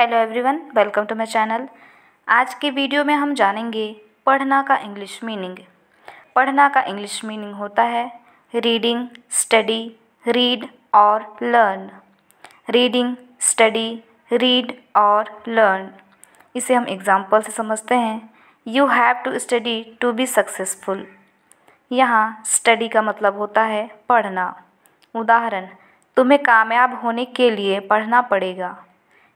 hello everyone welcome to my channel आज के video में हम जानेंगे पढ़ना का इंग्लिश मीनिंग पढ़ना का इंग्लिश मीनिंग होता है रीडिंग स्टडी रीड और लर्न रीडिंग स्टडी रीड और लर्न इसे हम एग्जाम्पल से समझते हैं you have to study to be successful यहाँ स्टडी का मतलब होता है पढ़ना उदाहरण तुम्हें कामयाब होने के लिए पढ़ना पड़ेगा